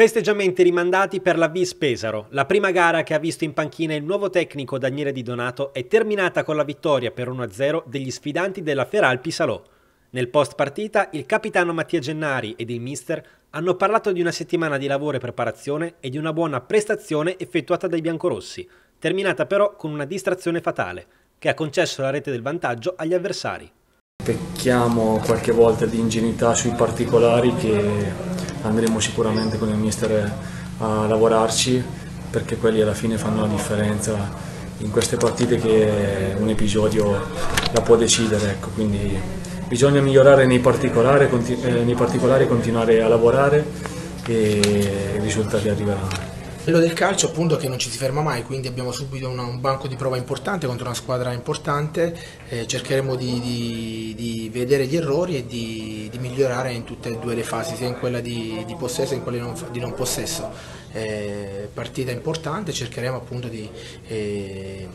Festeggiamenti rimandati per la Vis Pesaro. La prima gara che ha visto in panchina il nuovo tecnico Daniele Di Donato è terminata con la vittoria per 1-0 degli sfidanti della Feralpi Salò. Nel post partita il capitano Mattia Gennari ed il mister hanno parlato di una settimana di lavoro e preparazione e di una buona prestazione effettuata dai biancorossi, terminata però con una distrazione fatale, che ha concesso la rete del vantaggio agli avversari. Pecchiamo qualche volta di ingenuità sui particolari che andremo sicuramente con il mister eh, a lavorarci perché quelli alla fine fanno la differenza in queste partite che un episodio la può decidere. Ecco. Quindi bisogna migliorare nei particolari, eh, nei particolari, continuare a lavorare e i risultati arriveranno. Quello del calcio appunto che non ci si ferma mai, quindi abbiamo subito una, un banco di prova importante contro una squadra importante, eh, cercheremo di, di, di vedere gli errori e di migliorare in tutte e due le fasi, sia in quella di, di possesso che in quella di non, di non possesso. Eh, partita importante, cercheremo appunto di, eh,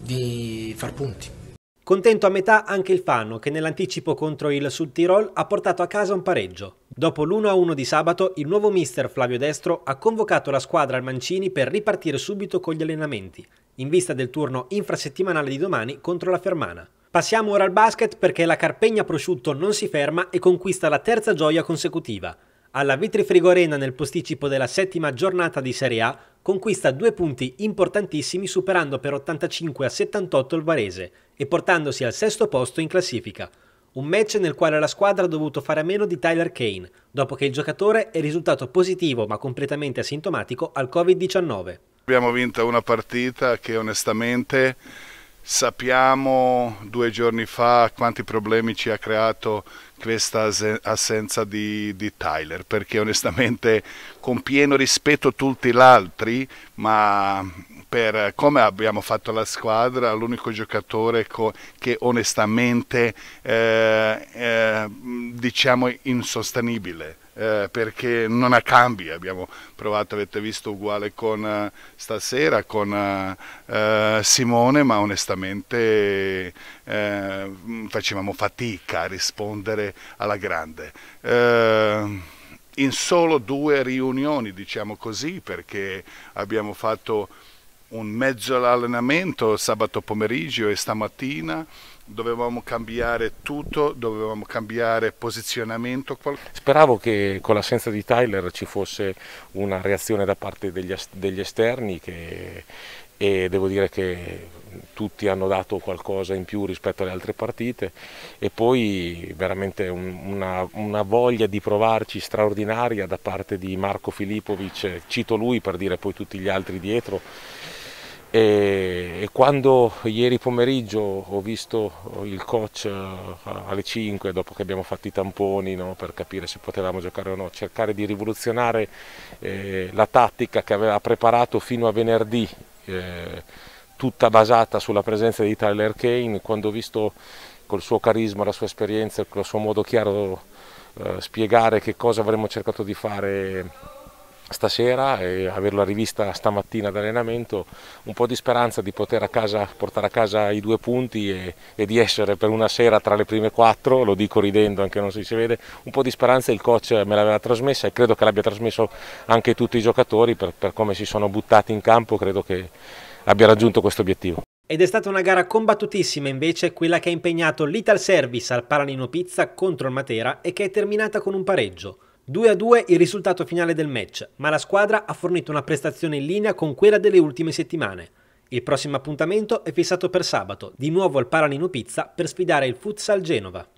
di far punti. Contento a metà anche il Fano che nell'anticipo contro il Sud Tirol ha portato a casa un pareggio. Dopo l'1-1 di sabato il nuovo mister Flavio Destro ha convocato la squadra al Mancini per ripartire subito con gli allenamenti, in vista del turno infrasettimanale di domani contro la Fermana. Passiamo ora al basket perché la Carpegna Prosciutto non si ferma e conquista la terza gioia consecutiva. Alla Vitrifrigo Arena nel posticipo della settima giornata di Serie A conquista due punti importantissimi superando per 85 a 78 il Varese e portandosi al sesto posto in classifica. Un match nel quale la squadra ha dovuto fare a meno di Tyler Kane, dopo che il giocatore è risultato positivo ma completamente asintomatico al Covid-19. Abbiamo vinto una partita che onestamente Sappiamo due giorni fa quanti problemi ci ha creato questa assenza di, di Tyler, perché onestamente con pieno rispetto tutti gli altri, ma per come abbiamo fatto la squadra, l'unico giocatore che onestamente eh, eh, diciamo insostenibile eh, perché non ha cambi, abbiamo provato, avete visto uguale con eh, stasera, con eh, eh, Simone, ma onestamente eh, mm, facevamo fatica a rispondere alla grande eh, in solo due riunioni, diciamo così, perché abbiamo fatto un mezzo allenamento sabato pomeriggio e stamattina dovevamo cambiare tutto, dovevamo cambiare posizionamento. Speravo che con l'assenza di Tyler ci fosse una reazione da parte degli, esterni che, e devo dire che tutti hanno dato qualcosa in più rispetto alle altre partite e poi veramente una, una voglia di provarci straordinaria da parte di Marco Filipovic, cito lui per dire poi tutti gli altri dietro e, quando ieri pomeriggio ho visto il coach eh, alle 5 dopo che abbiamo fatto i tamponi no, per capire se potevamo giocare o no cercare di rivoluzionare eh, la tattica che aveva preparato fino a venerdì eh, tutta basata sulla presenza di Tyler Kane quando ho visto col suo carisma, la sua esperienza, col suo modo chiaro eh, spiegare che cosa avremmo cercato di fare stasera e averla rivista stamattina d'allenamento, un po' di speranza di poter a casa, portare a casa i due punti e, e, di essere per una sera tra le prime quattro, lo dico ridendo anche non si, si vede, un po' di speranza il coach me l'aveva trasmessa e credo che l'abbia trasmesso anche tutti i giocatori per, per come si sono buttati in campo, credo che abbia raggiunto questo obiettivo. Ed è stata una gara combattutissima invece quella che ha impegnato l'Ital Service al Paralino Pizza contro il Matera e che è terminata con un pareggio. 2 a 2 il risultato finale del match, ma la squadra ha fornito una prestazione in linea con quella delle ultime settimane. Il prossimo appuntamento è fissato per sabato, di nuovo al Paranino Pizza per sfidare il Futsal Genova.